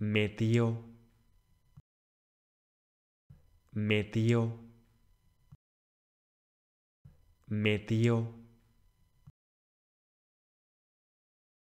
metió, metió, metió.